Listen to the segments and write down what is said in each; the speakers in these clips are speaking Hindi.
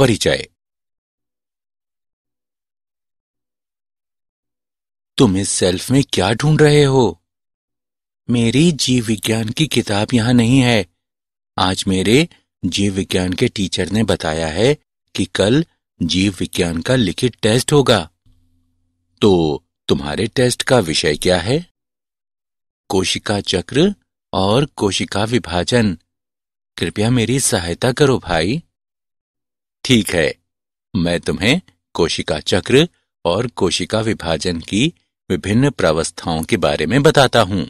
परिचय तुम इस सेल्फ में क्या ढूंढ रहे हो मेरी जीव विज्ञान की किताब यहां नहीं है आज मेरे जीव विज्ञान के टीचर ने बताया है कि कल जीव विज्ञान का लिखित टेस्ट होगा तो तुम्हारे टेस्ट का विषय क्या है कोशिका चक्र और कोशिका विभाजन कृपया मेरी सहायता करो भाई ठीक है मैं तुम्हें कोशिका चक्र और कोशिका विभाजन की विभिन्न प्रावस्थाओं के बारे में बताता हूं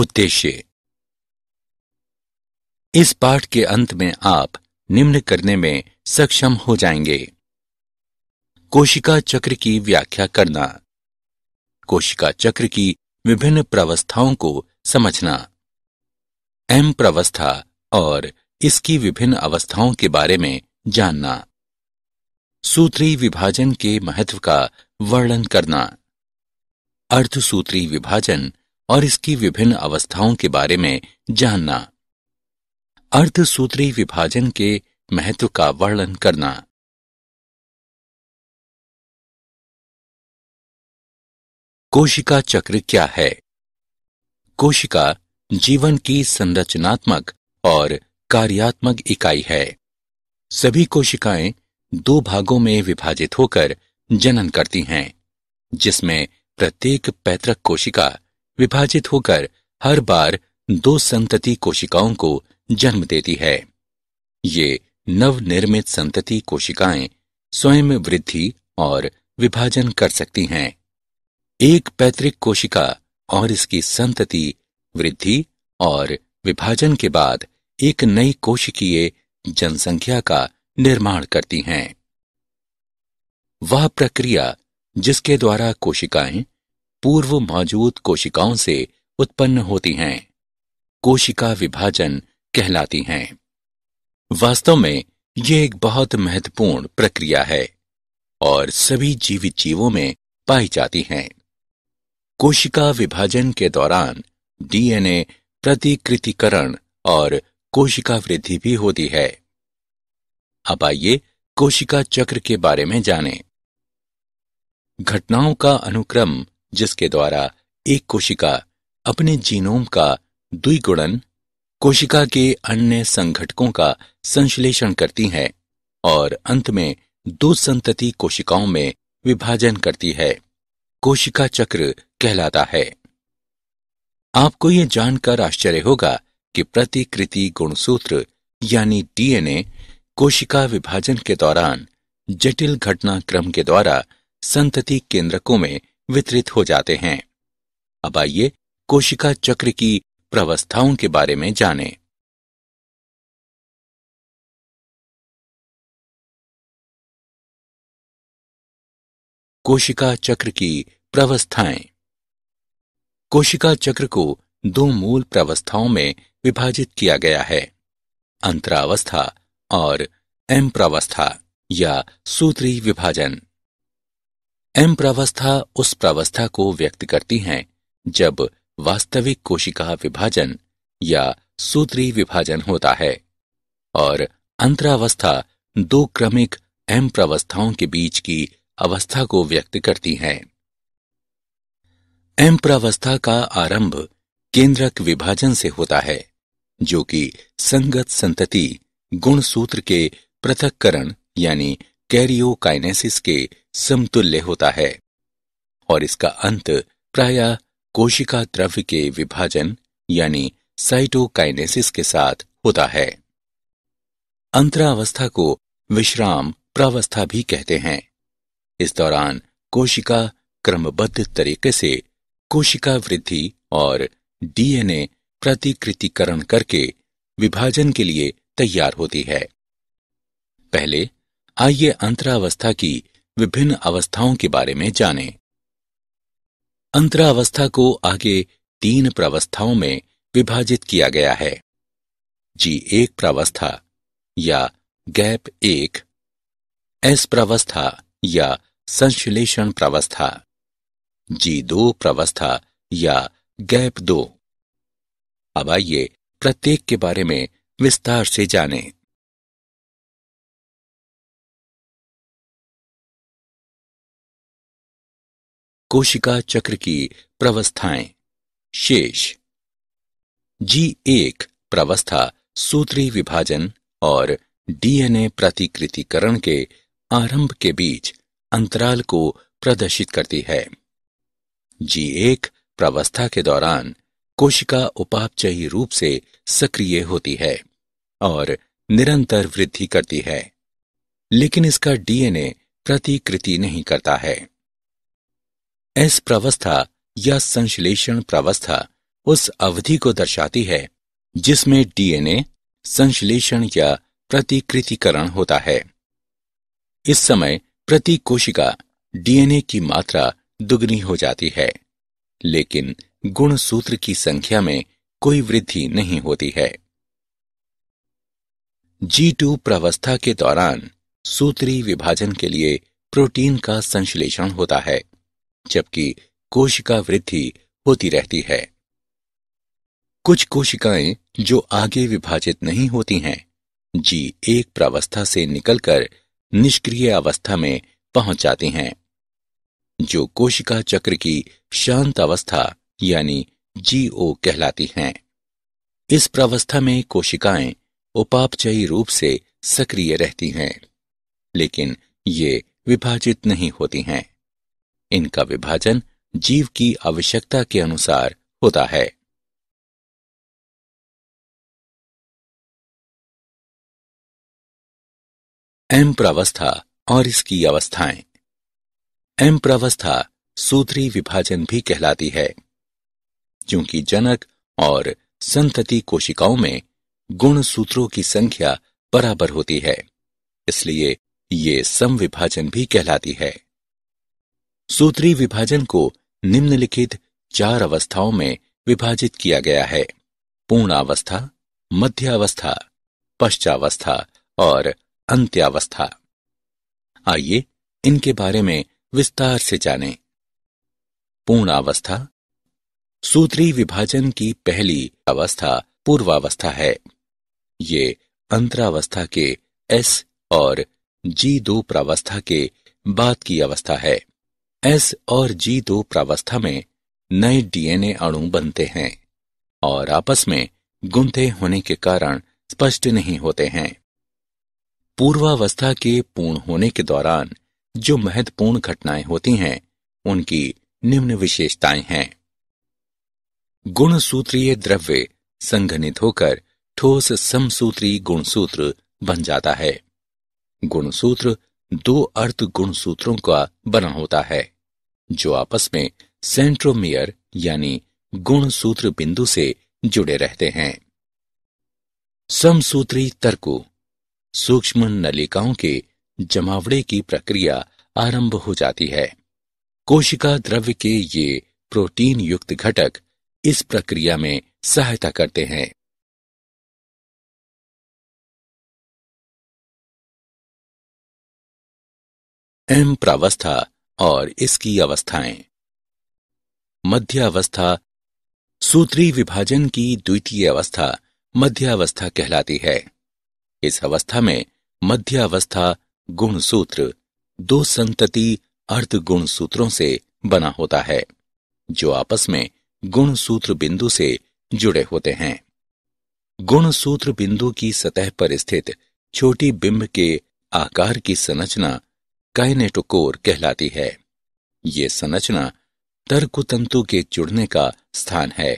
उद्देश्य इस पाठ के अंत में आप निम्न करने में सक्षम हो जाएंगे कोशिका चक्र की व्याख्या करना कोशिका चक्र की विभिन्न प्रावस्थाओं को समझना एम प्रवस्था और इसकी विभिन्न अवस्थाओं के बारे में जानना सूत्री विभाजन के महत्व का वर्णन करना अर्धसूत्री विभाजन और इसकी विभिन्न अवस्थाओं के बारे में जानना अर्धसूत्री विभाजन के महत्व का वर्णन करना कोशिका चक्र क्या है कोशिका जीवन की संरचनात्मक और कार्यात्मक इकाई है सभी कोशिकाएं दो भागों में विभाजित होकर जनन करती हैं जिसमें प्रत्येक पैतृक कोशिका विभाजित होकर हर बार दो संतति कोशिकाओं को जन्म देती है ये नवनिर्मित संतति कोशिकाएं स्वयं वृद्धि और विभाजन कर सकती हैं एक पैतृक कोशिका और इसकी संतति वृद्धि और विभाजन के बाद एक नई कोशिकीय जनसंख्या का निर्माण करती हैं वह प्रक्रिया जिसके द्वारा कोशिकाएं पूर्व मौजूद कोशिकाओं से उत्पन्न होती हैं कोशिका विभाजन कहलाती हैं वास्तव में यह एक बहुत महत्वपूर्ण प्रक्रिया है और सभी जीवित जीवों में पाई जाती हैं कोशिका विभाजन के दौरान डीएनए प्रतिकृतिकरण और कोशिका वृद्धि भी होती है अब आइए कोशिका चक्र के बारे में जानें। घटनाओं का अनुक्रम जिसके द्वारा एक कोशिका अपने जीनोम का द्विगुणन कोशिका के अन्य संघटकों का संश्लेषण करती है और अंत में दो संतति कोशिकाओं में विभाजन करती है कोशिका चक्र कहलाता है आपको यह जानकर आश्चर्य होगा कि प्रतिकृति गुणसूत्र यानी डीएनए कोशिका विभाजन के दौरान जटिल घटनाक्रम के द्वारा संतति केंद्रकों में वितरित हो जाते हैं अब आइए कोशिका चक्र की प्रवस्थाओं के बारे में जानें। कोशिका चक्र की प्रवस्थाएं कोशिका चक्र को दो मूल प्रवस्थाओं में विभाजित किया गया है अंतरावस्था और एम प्रवस्था या सूत्री विभाजन एम प्रवस्था उस प्रवस्था को व्यक्त करती हैं जब वास्तविक कोशिका विभाजन या सूत्री विभाजन होता है और अंतरावस्था दो क्रमिक एम प्रवस्थाओं के बीच की अवस्था को व्यक्त करती हैं एम प्रावस्था का आरंभ केंद्रक विभाजन से होता है जो कि संगत संतति गुण सूत्र के पृथककरण यानी कैरियोकाइनेसिस के समतुल्य होता है और इसका अंत प्राय कोशिका द्रव्य के विभाजन यानी साइटोकाइनेसिस के साथ होता है अंतरावस्था को विश्राम प्रावस्था भी कहते हैं इस दौरान कोशिका क्रमबद्ध तरीके से कोशिका वृद्धि और डीएनए प्रतिकृतिकरण करके विभाजन के लिए तैयार होती है पहले आइए अंतरावस्था की विभिन्न अवस्थाओं के बारे में जानें। अंतरावस्था को आगे तीन प्रावस्थाओं में विभाजित किया गया है जी एक प्रावस्था या गैप एक एस प्रावस्था या संश्लेषण प्रवस्था जी दो प्रवस्था या गैप दो अब आइए प्रत्येक के बारे में विस्तार से जानें। कोशिका चक्र की प्रवस्थाएं शेष जी एक प्रवस्था सूत्री विभाजन और डीएनए प्रतिकृतिकरण के आरंभ के बीच अंतराल को प्रदर्शित करती है जी एक प्रवस्था के दौरान कोशिका उपापचयी रूप से सक्रिय होती है और निरंतर वृद्धि करती है लेकिन इसका डीएनए प्रतिकृति नहीं करता है एस प्रवस्था या संश्लेषण प्रवस्था उस अवधि को दर्शाती है जिसमें डीएनए संश्लेषण या प्रतिकृतिकरण होता है इस समय प्रति कोशिका डीएनए की मात्रा दुगनी हो जाती है लेकिन गुण सूत्र की संख्या में कोई वृद्धि नहीं होती है जी टू प्रवस्था के दौरान सूत्री विभाजन के लिए प्रोटीन का संश्लेषण होता है जबकि कोशिका वृद्धि होती रहती है कुछ कोशिकाएं जो आगे विभाजित नहीं होती हैं जी एक प्रावस्था से निकलकर निष्क्रिय अवस्था में पहुंच जाती हैं जो कोशिका चक्र की शांत अवस्था यानी जीओ कहलाती हैं इस प्रावस्था में कोशिकाएं उपापचयी रूप से सक्रिय रहती हैं लेकिन ये विभाजित नहीं होती हैं इनका विभाजन जीव की आवश्यकता के अनुसार होता है एम प्रावस्था और इसकी अवस्थाएं एम प्रावस्था सूत्री विभाजन भी कहलाती है क्योंकि जनक और संतति कोशिकाओं में गुण सूत्रों की संख्या बराबर होती है इसलिए ये समविभाजन भी कहलाती है सूत्री विभाजन को निम्नलिखित चार अवस्थाओं में विभाजित किया गया है पूर्णावस्था मध्यावस्था पश्चावस्था और अंत्यावस्था आइए इनके बारे में विस्तार से जानें। पूर्णावस्था सूत्री विभाजन की पहली अवस्था पूर्वावस्था है ये अंतरावस्था के एस और जी दो प्रावस्था के बाद की अवस्था है एस और जी दो प्रावस्था में नए डीएनए अणु बनते हैं और आपस में गुंथे होने के कारण स्पष्ट नहीं होते हैं पूर्वावस्था के पूर्ण होने के दौरान जो महत्वपूर्ण घटनाएं होती हैं उनकी निम्न विशेषताएं हैं गुणसूत्रीय द्रव्य संघनित होकर ठोस समसूत्री गुणसूत्र बन जाता है गुणसूत्र दो अर्थ गुणसूत्रों का बना होता है जो आपस में सेंट्रोमियर यानी गुणसूत्र बिंदु से जुड़े रहते हैं समसूत्री तर्को सूक्ष्म नलिकाओं के जमावड़े की प्रक्रिया आरंभ हो जाती है कोशिका द्रव्य के ये प्रोटीन युक्त घटक इस प्रक्रिया में सहायता करते हैं एम प्रावस्था और इसकी अवस्थाएं मध्यावस्था सूत्री विभाजन की द्वितीय अवस्था मध्यावस्था कहलाती है इस अवस्था में मध्य अवस्था गुण सूत्र दो संतति अर्ध गुण सूत्रों से बना होता है जो आपस में गुण सूत्र बिंदु से जुड़े होते हैं गुण सूत्र बिंदु की सतह पर स्थित छोटी बिंब के आकार की संरचना काइनेटोकोर कहलाती है ये संरचना तर्कुतंतु के जुड़ने का स्थान है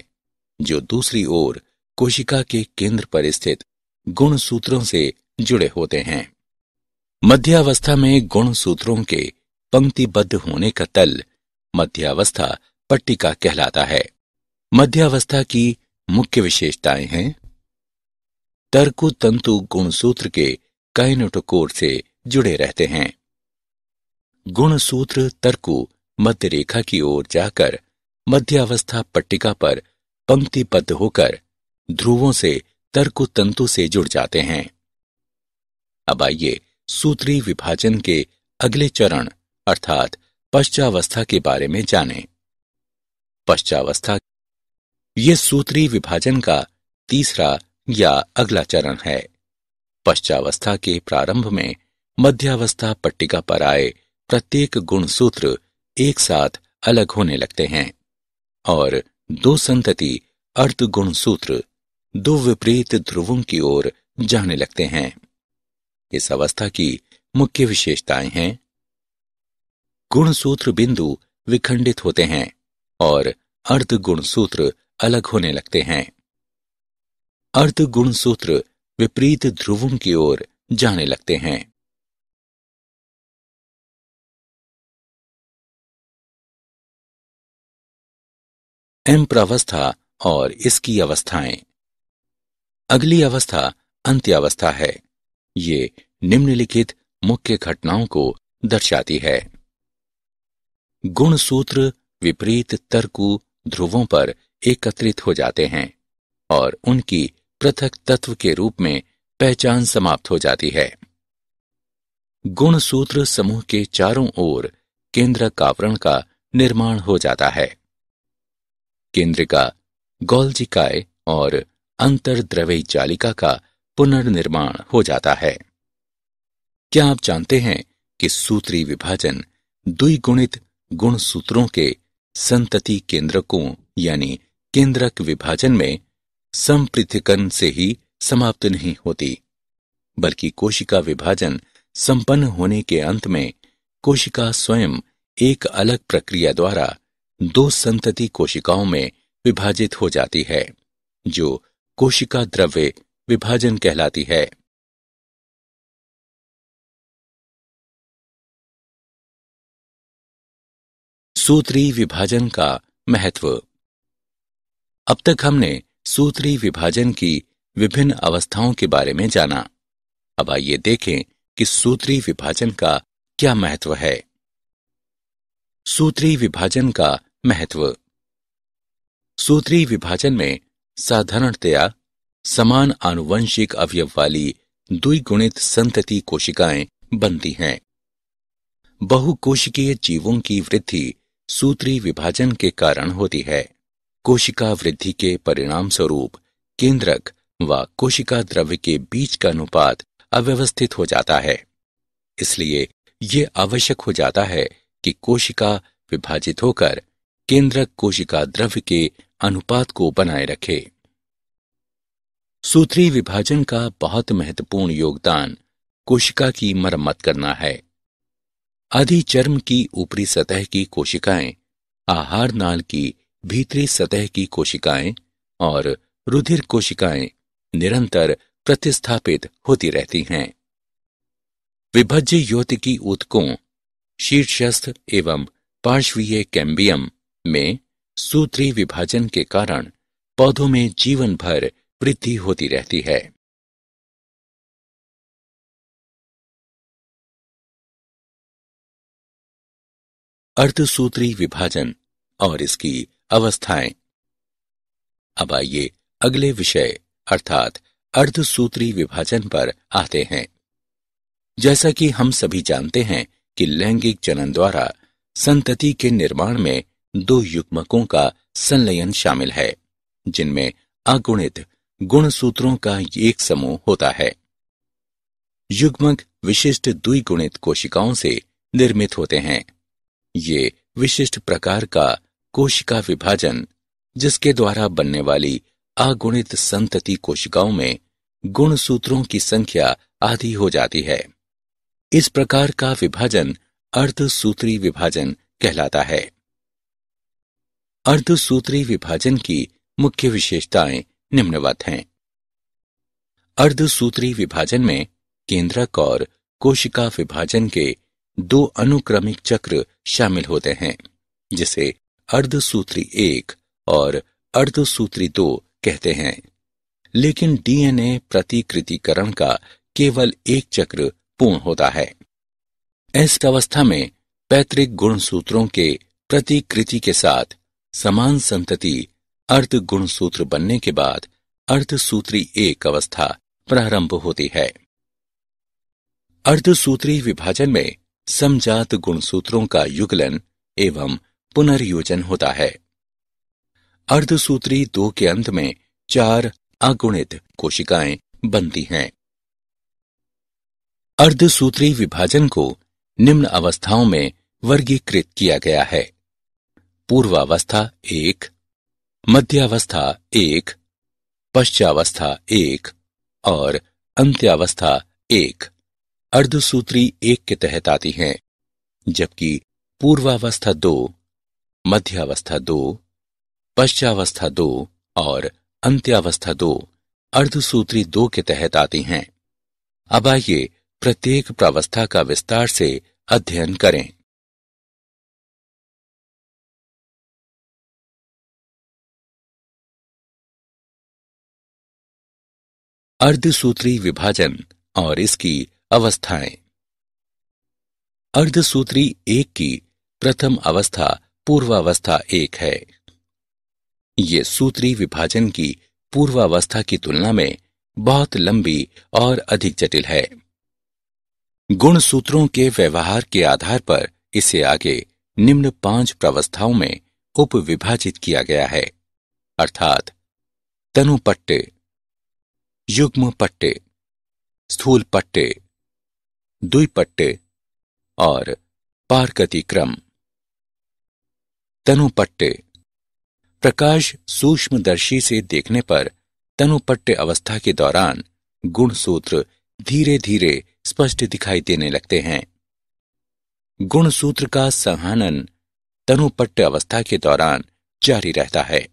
जो दूसरी ओर कोशिका के केंद्र पर स्थित गुण सूत्रों से जुड़े होते हैं मध्यावस्था में गुण सूत्रों के पंक्तिबद्ध होने का तल मध्यावस्था पट्टिका कहलाता है मध्यावस्था की मुख्य विशेषताएं हैं तर्कु तंतु गुणसूत्र के काइनोटोकोर से जुड़े रहते हैं गुणसूत्र तर्कु मध्य रेखा की ओर जाकर मध्यावस्था पट्टिका पर पंक्तिबद्ध होकर ध्रुवों से तर्क तंतु से जुड़ जाते हैं अब आइए सूत्री विभाजन के अगले चरण अर्थात पश्चावस्था के बारे में जानें। पश्चावस्था ये सूत्री विभाजन का तीसरा या अगला चरण है पश्चावस्था के प्रारंभ में मध्यावस्था पट्टिका पर आए प्रत्येक गुणसूत्र एक साथ अलग होने लगते हैं और दो संतति अर्ध गुणसूत्र दो विपरीत ध्रुवों की ओर जाने लगते हैं इस अवस्था की मुख्य विशेषताएं हैं गुणसूत्र बिंदु विखंडित होते हैं और अर्ध गुणसूत्र अलग होने लगते हैं अर्ध गुणसूत्र विपरीत ध्रुवों की ओर जाने लगते हैं एम प्रावस्था और इसकी अवस्थाएं अगली अवस्था अंत्यावस्था है ये निम्नलिखित मुख्य घटनाओं को दर्शाती है गुण सूत्र विपरीत तर्कु ध्रुवों पर एकत्रित हो जाते हैं और उनकी पृथक तत्व के रूप में पहचान समाप्त हो जाती है गुण सूत्र समूह के चारों ओर केंद्र कावरण का निर्माण हो जाता है केंद्रिका गोलजिकाय और अंतर्द्रवी जालिका का पुनर्निर्माण हो जाता है क्या आप जानते हैं कि सूत्री विभाजन द्विगुणित गुण सूत्रों के संतति केंद्रकों यानी केंद्रक विभाजन में संपृथकन से ही समाप्त नहीं होती बल्कि कोशिका विभाजन संपन्न होने के अंत में कोशिका स्वयं एक अलग प्रक्रिया द्वारा दो संतति कोशिकाओं में विभाजित हो जाती है जो कोशिका द्रव्य विभाजन कहलाती है सूत्री विभाजन का महत्व अब तक हमने सूत्री विभाजन की विभिन्न अवस्थाओं के बारे में जाना अब आइए देखें कि सूत्री विभाजन का क्या महत्व है सूत्री विभाजन का महत्व सूत्री विभाजन में साधारणतया समान आनुवंशिक अवयव वाली द्विगुणित संतति कोशिकाएं बनती हैं बहुकोशिकीय जीवों की वृद्धि सूत्री विभाजन के कारण होती है कोशिका वृद्धि के परिणाम स्वरूप केंद्रक व कोशिका द्रव्य के बीच का अनुपात अव्यवस्थित हो जाता है इसलिए ये आवश्यक हो जाता है कि कोशिका विभाजित होकर केंद्रक कोशिका द्रव्य के अनुपात को बनाए रखे सूत्री विभाजन का बहुत महत्वपूर्ण योगदान कोशिका की मरम्मत करना है आधी चर्म की ऊपरी सतह की कोशिकाएं आहार नाल की भीतरी सतह की कोशिकाएं और रुधिर कोशिकाएं निरंतर प्रतिस्थापित होती रहती हैं विभज्य योति की उत्कों शीर्षस्थ एवं पार्श्वीय कैम्बियम में सूत्री विभाजन के कारण पौधों में जीवन भर वृद्धि होती रहती है अर्धसूत्री विभाजन और इसकी अवस्थाएं अब आइए अगले विषय अर्थात अर्धसूत्री विभाजन पर आते हैं जैसा कि हम सभी जानते हैं कि लैंगिक जनन द्वारा संतति के निर्माण में दो युग्मकों का संलयन शामिल है जिनमें अगुणित गुण सूत्रों का एक समूह होता है युग्मक विशिष्ट द्विगुणित कोशिकाओं से निर्मित होते हैं ये विशिष्ट प्रकार का कोशिका विभाजन जिसके द्वारा बनने वाली अगुणित संतति कोशिकाओं में गुण सूत्रों की संख्या आधी हो जाती है इस प्रकार का विभाजन अर्धसूत्री विभाजन कहलाता है अर्धसूत्री विभाजन की मुख्य विशेषताएं निम्नवत हैं अर्धसूत्री विभाजन में केंद्रक और कोशिका विभाजन के दो अनुक्रमिक चक्र शामिल होते हैं जिसे अर्धसूत्री एक और अर्धसूत्री दो कहते हैं लेकिन डीएनए प्रतिकृतिकरण का केवल एक चक्र पूर्ण होता है ऐसी अवस्था में पैतृक गुणसूत्रों के प्रतिकृति के साथ समान संतति अर्ध गुण सूत्र बनने के बाद अर्ध सूत्री एक अवस्था प्रारंभ होती है अर्धसूत्री सूत्री विभाजन में समजात गुण सूत्रों का युगलन एवं पुनर्योजन होता है अर्ध सूत्री दो के अंत में चार अगुणित कोशिकाएं बनती हैं अर्ध सूत्री विभाजन को निम्न अवस्थाओं में वर्गीकृत किया गया है पूर्वावस्था एक मध्यावस्था एक पश्चावस्था एक और अंत्यावस्था एक अर्धसूत्री एक के तहत आती हैं जबकि पूर्वावस्था दो मध्यावस्था दो पश्चावस्था दो और अंत्यावस्था दो अर्धसूत्री दो के तहत आती हैं अब आइए प्रत्येक प्रावस्था का विस्तार से अध्ययन करें अर्धसूत्री विभाजन और इसकी अवस्थाएं अर्धसूत्री एक की प्रथम अवस्था पूर्वावस्था एक है ये सूत्री विभाजन की पूर्वावस्था की तुलना में बहुत लंबी और अधिक जटिल है गुण सूत्रों के व्यवहार के आधार पर इसे आगे निम्न पांच प्रवस्थाओं में उपविभाजित किया गया है अर्थात तनुपट्ट युग्म पट्टे स्थूल पट्टे द्विपट्टे और पारकतिक्रम तनुपट्टे प्रकाश सूक्ष्मदर्शी से देखने पर तनुपट्टे अवस्था के दौरान गुणसूत्र धीरे धीरे स्पष्ट दिखाई देने लगते हैं गुणसूत्र का संहानन तनुपट्ट अवस्था के दौरान जारी रहता है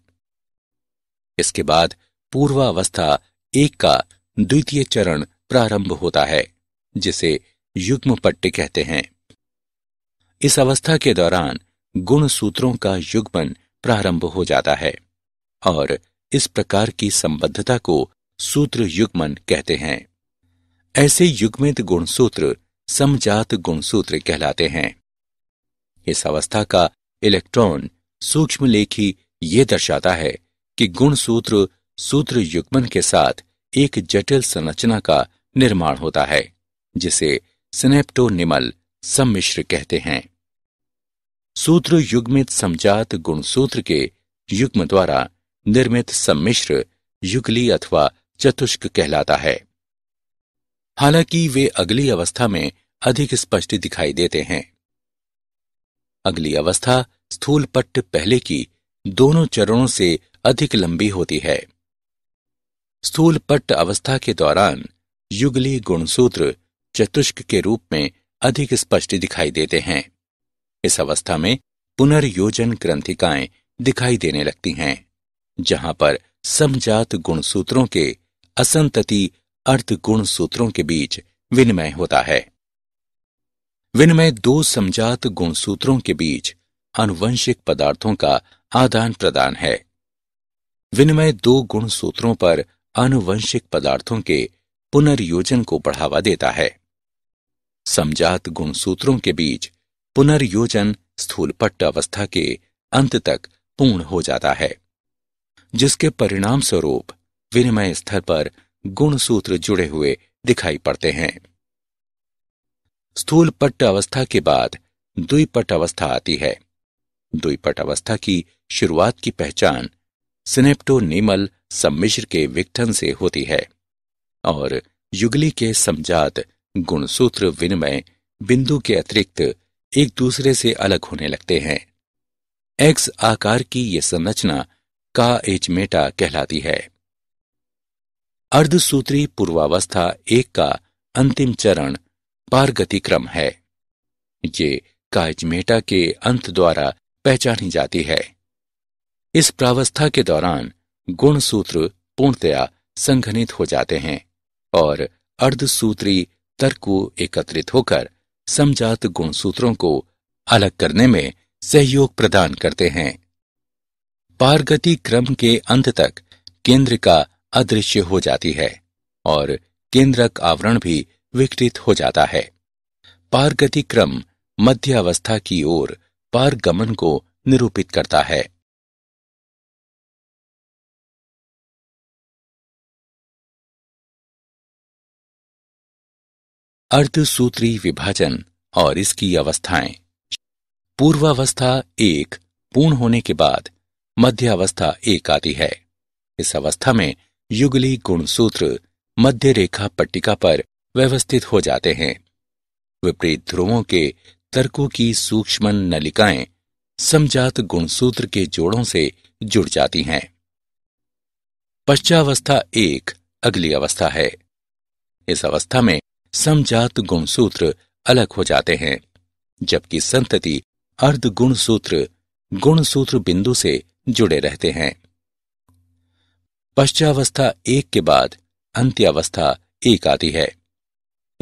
इसके बाद पूर्वावस्था एक का द्वितीय चरण प्रारंभ होता है जिसे युग्म पट्ट कहते हैं इस अवस्था के दौरान गुण सूत्रों का युग्मन प्रारंभ हो जाता है और इस प्रकार की संबद्धता को सूत्र युग्मन कहते हैं ऐसे युग्मित गुणसूत्र समजात गुणसूत्र कहलाते हैं इस अवस्था का इलेक्ट्रॉन सूक्ष्म लेखी ये दर्शाता है कि गुणसूत्र सूत्र युग्मन के साथ एक जटिल संरचना का निर्माण होता है जिसे स्नेप्टोनिमल सम्मिश्र कहते हैं सूत्र युग्मित समझात गुणसूत्र के युग्म द्वारा निर्मित सम्मिश्र युगली अथवा चतुष्क कहलाता है हालांकि वे अगली अवस्था में अधिक स्पष्ट दिखाई देते हैं अगली अवस्था स्थूल पट्ट पहले की दोनों चरणों से अधिक लंबी होती है स्थूल पट्ट अवस्था के दौरान युगली गुणसूत्र चतुष्क के रूप में अधिक स्पष्ट दिखाई देते हैं इस अवस्था में पुनर्योजन ग्रंथिकाएं दिखाई देने लगती हैं जहां पर समजात गुणसूत्रों के असंतति अर्ध गुणसूत्रों के बीच विनिमय होता है विनिमय दो समझात गुणसूत्रों के बीच अनुवंशिक पदार्थों का आदान प्रदान है विनिमय दो गुणसूत्रों पर आनुवंशिक पदार्थों के पुनर्योजन को बढ़ावा देता है समझात गुणसूत्रों के बीच पुनर्योजन स्थूलपट्ट अवस्था के अंत तक पूर्ण हो जाता है जिसके परिणाम स्वरूप विनिमय स्तर पर गुणसूत्र जुड़े हुए दिखाई पड़ते हैं स्थूल पट्ट अवस्था के बाद द्विपट अवस्था आती है द्विपट अवस्था की शुरुआत की पहचान स्नेप्टोनिमल सम्मिश्र के विघटन से होती है और युगली के समजात गुणसूत्र विनिमय बिंदु के अतिरिक्त एक दूसरे से अलग होने लगते हैं एक्स आकार की यह संरचना का एचमेटा कहलाती है अर्धसूत्री पूर्वावस्था एक का अंतिम चरण पारगतिक्रम है ये काइजमेटा के अंत द्वारा पहचानी जाती है इस प्रावस्था के दौरान गुण सूत्र पूर्णतया संघनित हो जाते हैं और अर्धसूत्री तर्क एकत्रित होकर समझात गुण सूत्रों को अलग करने में सहयोग प्रदान करते हैं पारगति क्रम के अंत तक केंद्र का अदृश्य हो जाती है और केंद्रक आवरण भी विकृत हो जाता है पारगति क्रम मध्यावस्था की ओर पारगमन को निरूपित करता है अर्धसूत्री विभाजन और इसकी अवस्थाएं पूर्वावस्था एक पूर्ण होने के बाद मध्यावस्था एक आती है इस अवस्था में युगली गुणसूत्र मध्य रेखा पट्टिका पर व्यवस्थित हो जाते हैं विपरीत ध्रुवों के तर्कों की सूक्ष्म नलिकाएं समझात गुणसूत्र के जोड़ों से जुड़ जाती हैं पश्चावस्था एक अगली अवस्था है इस अवस्था में समजात गुण सूत्र अलग हो जाते हैं जबकि संतति अर्ध गुण सूत्र गुण सूत्र बिंदु से जुड़े रहते हैं पश्चावस्था एक के बाद अंत्यावस्था एक आती है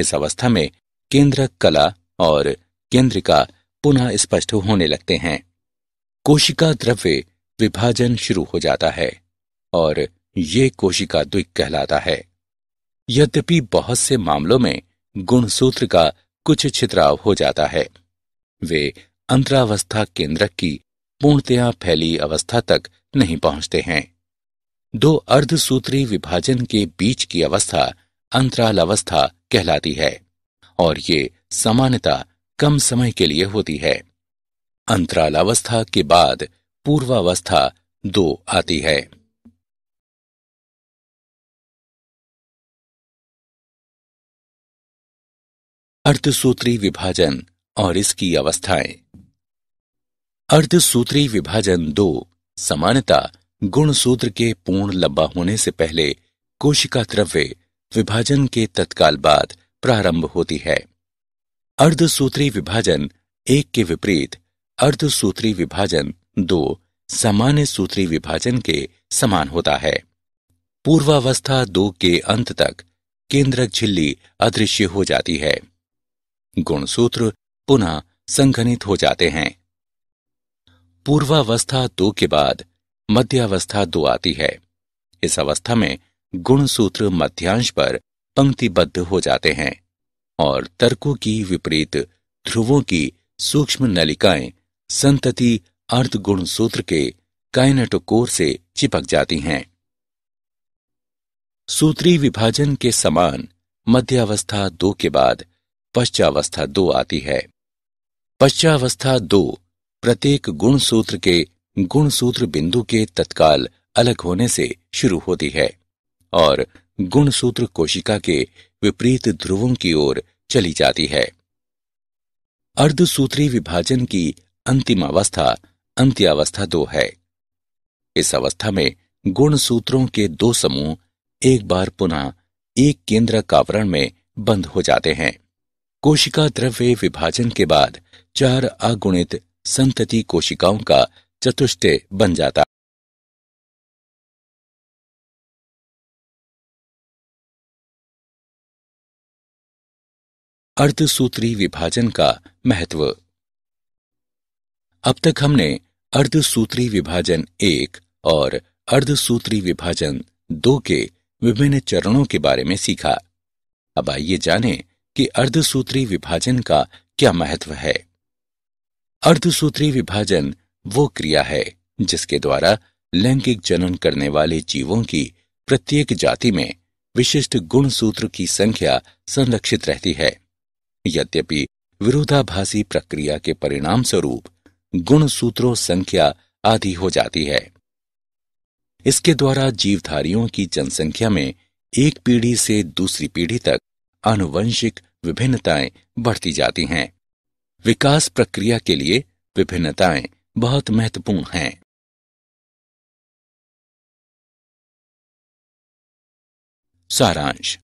इस अवस्था में केंद्रक कला और केंद्रिका पुनः स्पष्ट होने लगते हैं कोशिका द्रव्य विभाजन शुरू हो जाता है और ये कोशिका द्विक कहलाता है यद्यपि बहुत से मामलों में गुणसूत्र का कुछ छित्राव हो जाता है वे अंतरावस्था केंद्रक की पूर्णतया फैली अवस्था तक नहीं पहुंचते हैं दो अर्धसूत्री विभाजन के बीच की अवस्था अंतराल अवस्था कहलाती है और ये सामान्यता कम समय के लिए होती है अवस्था के बाद पूर्वावस्था दो आती है अर्धसूत्री विभाजन और इसकी अवस्थाएं अर्धसूत्री विभाजन दो समानता गुणसूत्र के पूर्ण लंबा होने से पहले कोशिका द्रव्य विभाजन के तत्काल बाद प्रारंभ होती है अर्धसूत्री विभाजन एक के विपरीत अर्धसूत्री विभाजन दो सामान्य सूत्री विभाजन के समान होता है पूर्वावस्था दो के अंत तक केंद्रक झिल्ली अदृश्य हो जाती है गुणसूत्र पुनः संघनित हो जाते हैं पूर्वावस्था दो के बाद मध्यावस्था दो आती है इस अवस्था में गुणसूत्र मध्यांश पर पंक्तिबद्ध हो जाते हैं और तर्कों की विपरीत ध्रुवों की सूक्ष्म नलिकाएं संतति अर्ध गुणसूत्र के काइनेटोकोर से चिपक जाती हैं सूत्री विभाजन के समान मध्यावस्था दो के बाद पश्चावस्था दो आती है पश्चावस्था दो प्रत्येक गुण सूत्र के गुण सूत्र बिंदु के तत्काल अलग होने से शुरू होती है और गुण सूत्र कोशिका के विपरीत ध्रुवों की ओर चली जाती है अर्धसूत्री विभाजन की अंतिम अवस्था अंत्यावस्था दो है इस अवस्था में गुण सूत्रों के दो समूह एक बार पुनः एक केंद्र कावरण में बंद हो जाते हैं कोशिका द्रव्य विभाजन के बाद चार अगुणित संतति कोशिकाओं का चतुष्टय बन जाता अर्धसूत्री विभाजन का महत्व अब तक हमने अर्धसूत्री विभाजन एक और अर्धसूत्री विभाजन दो के विभिन्न चरणों के बारे में सीखा अब आइए जानें कि अर्धसूत्री विभाजन का क्या महत्व है अर्धसूत्री विभाजन वो क्रिया है जिसके द्वारा लैंगिक जनन करने वाले जीवों की प्रत्येक जाति में विशिष्ट गुण सूत्र की संख्या संरक्षित रहती है यद्यपि विरोधाभासी प्रक्रिया के परिणाम स्वरूप गुण सूत्रों संख्या आदि हो जाती है इसके द्वारा जीवधारियों की जनसंख्या में एक पीढ़ी से दूसरी पीढ़ी तक आनुवंशिक विभिन्नताएं बढ़ती जाती हैं विकास प्रक्रिया के लिए विभिन्नताएं बहुत महत्वपूर्ण हैं सारांश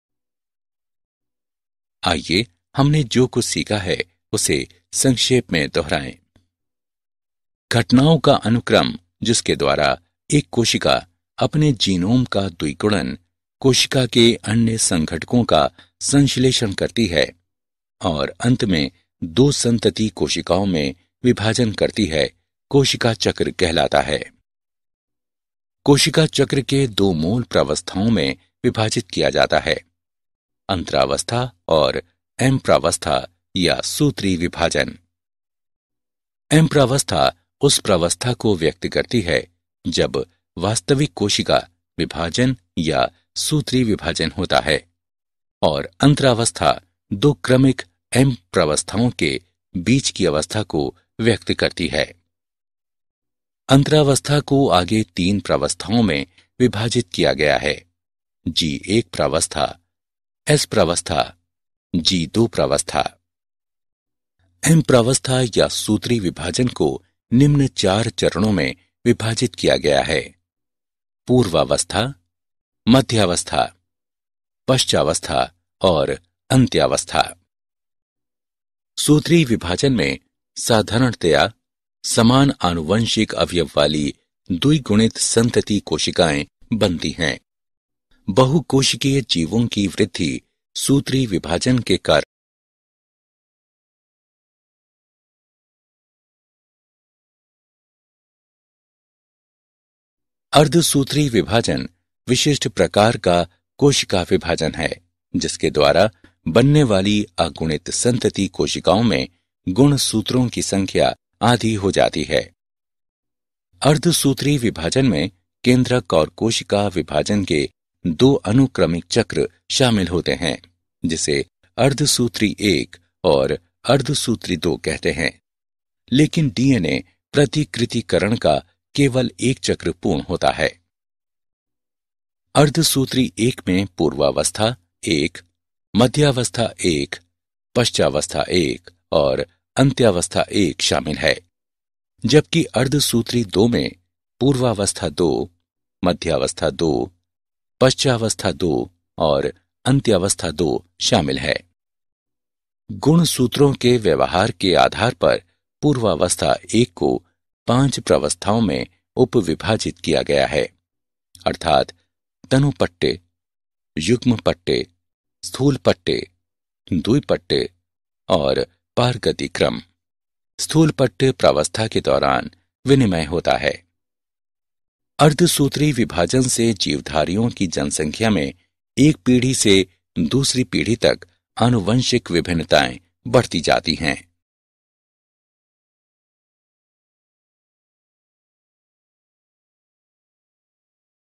आइए हमने जो कुछ सीखा है उसे संक्षेप में दोहराएं। घटनाओं का अनुक्रम जिसके द्वारा एक कोशिका अपने जीनोम का द्विगुणन कोशिका के अन्य संघटकों का संश्लेषण करती है और अंत में दो संतति कोशिकाओं में विभाजन करती है कोशिका चक्र कहलाता है कोशिका चक्र के दो मूल प्रावस्थाओं में विभाजित किया जाता है अंतरावस्था और एम प्रावस्था या सूत्री विभाजन एम प्रावस्था उस प्रावस्था को व्यक्त करती है जब वास्तविक कोशिका विभाजन या सूत्री विभाजन होता है और अंतरावस्था दो क्रमिक एम प्रवस्थाओं के बीच की अवस्था को व्यक्त करती है अंतरावस्था को आगे तीन प्रवस्थाओं में विभाजित किया गया है जी एक प्रावस्था एस प्रावस्था जी दो प्रावस्था एम प्रावस्था या सूत्री विभाजन को निम्न चार चरणों में विभाजित किया गया है पूर्वावस्था मध्यावस्था पश्चावस्था और अंत्यावस्था सूत्री विभाजन में साधारणतया समान आनुवंशिक अवयव वाली द्विगुणित संतति कोशिकाएं बनती हैं बहुकोशिकीय जीवों की वृद्धि सूत्री विभाजन के कारण अर्धसूत्री विभाजन विशिष्ट प्रकार का कोशिका विभाजन है जिसके द्वारा बनने वाली अगुणित संतति कोशिकाओं में गुण सूत्रों की संख्या आधी हो जाती है अर्धसूत्री विभाजन में केंद्रक और कोशिका विभाजन के दो अनुक्रमिक चक्र शामिल होते हैं जिसे अर्धसूत्री एक और अर्धसूत्री दो कहते हैं लेकिन डीएनए प्रतिकृतिकरण का केवल एक चक्र पूर्ण होता है अर्धसूत्री एक में पूर्वावस्था एक मध्यावस्था एक पश्चावस्था एक और अंत्यावस्था एक शामिल है जबकि अर्धसूत्री दो में पूर्वावस्था दो मध्यावस्था दो पश्चावस्था दो और अंत्यावस्था दो शामिल है गुण सूत्रों के व्यवहार के आधार पर पूर्वावस्था एक को पांच प्रवस्थाओं में उपविभाजित किया गया है अर्थात तनुपट्टे युग्म पट्टे स्थूल पट्टे दुईपट्टे और पारगतिक्रम क्रम स्थूल पट्टे प्रावस्था के दौरान विनिमय होता है अर्धसूत्री विभाजन से जीवधारियों की जनसंख्या में एक पीढ़ी से दूसरी पीढ़ी तक आनुवंशिक विभिन्नताएं बढ़ती जाती हैं